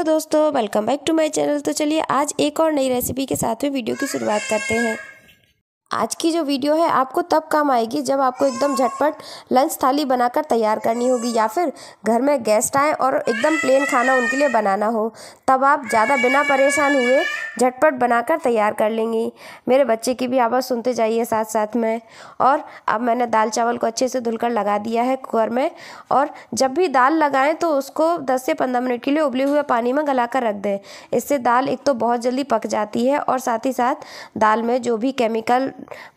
hello दोस्तों welcome back to my channel तो चलिए आज एक और नई रेसिपी के साथ में वीडियो की शुरुआत करते हैं आज की जो वीडियो है आपको तब काम आएगी जब आपको एकदम झटपट लंच थाली बनाकर तैयार करनी होगी या फिर घर में गेस्ट आए और एकदम प्लेन खाना उनके लिए बनाना हो तब आप ज़्यादा बिना परेशान हुए झटपट बनाकर तैयार कर लेंगी मेरे बच्चे की भी आवाज़ सुनते जाइए साथ साथ में और अब मैंने दाल चावल को अच्छे से धुलकर लगा दिया है कुकर में और जब भी दाल लगाएं तो उसको 10 से 15 मिनट के लिए उबले हुए पानी में गला कर रख दें इससे दाल एक तो बहुत जल्दी पक जाती है और साथ ही साथ दाल में जो भी केमिकल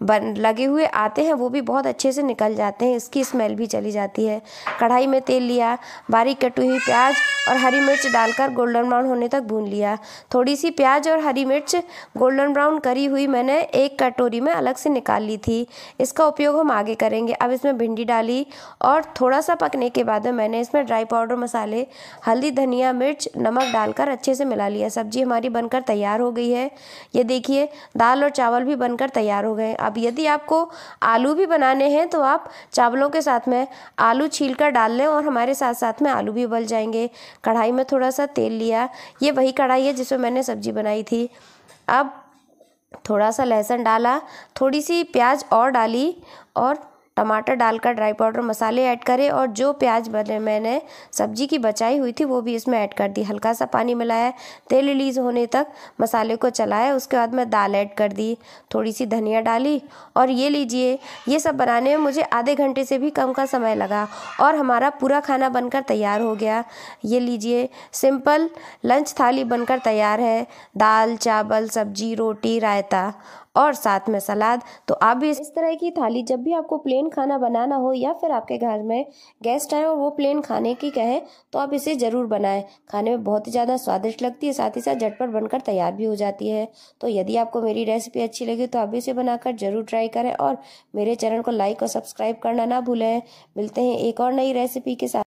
बन लगे हुए आते हैं वो भी बहुत अच्छे से निकल जाते हैं इसकी स्मेल भी चली जाती है कढ़ाई में तेल लिया बारीक कटी हुई प्याज और हरी मिर्च डालकर गोल्डन ब्राउन होने तक भून लिया थोड़ी सी प्याज और हरी मिर्च गोल्डन ब्राउन करी हुई मैंने एक कटोरी में अलग से निकाल ली थी इसका उपयोग हम आगे करेंगे अब इसमें भिंडी डाली और थोड़ा सा पकने के बाद मैंने इसमें ड्राई पाउडर मसाले हल्दी धनिया मिर्च नमक डालकर अच्छे से मिला लिया सब्जी हमारी बनकर तैयार हो गई है ये देखिए दाल और चावल भी बनकर तैयार हो गए अब यदि आपको आलू भी बनाने हैं तो आप चावलों के साथ में आलू छील कर डाल लें और हमारे साथ साथ में आलू भी उबल जाएंगे कढ़ाई में थोड़ा सा तेल लिया ये वही कढ़ाई है जिसमें मैंने सब्जी बनाई थी थी अब थोड़ा सा लहसुन डाला थोड़ी सी प्याज और डाली और टमाटर डालकर ड्राई पाउडर मसाले ऐड करें और जो प्याज बने मैंने सब्जी की बचाई हुई थी वो भी इसमें ऐड कर दी हल्का सा पानी मिलाया तेल रिलीज होने तक मसाले को चलाया उसके बाद मैं दाल ऐड कर दी थोड़ी सी धनिया डाली और ये लीजिए ये सब बनाने में मुझे आधे घंटे से भी कम का समय लगा और हमारा पूरा खाना बनकर तैयार हो गया ये लीजिए सिंपल लंच थाली बनकर तैयार है दाल चावल सब्जी रोटी रायता और साथ में सलाद तो आप भी इस तरह की थाली जब भी आपको प्लेन खाना बनाना हो या फिर आपके घर में गेस्ट आए और वो प्लेन खाने की कहें तो आप इसे ज़रूर बनाएं खाने में बहुत ही ज़्यादा स्वादिष्ट लगती है साथ ही साथ झटपट बनकर तैयार भी हो जाती है तो यदि आपको मेरी रेसिपी अच्छी लगी तो आप भी इसे बनाकर ज़रूर ट्राई करें और मेरे चैनल को लाइक और सब्सक्राइब करना ना भूलें मिलते हैं एक और नई रेसिपी के साथ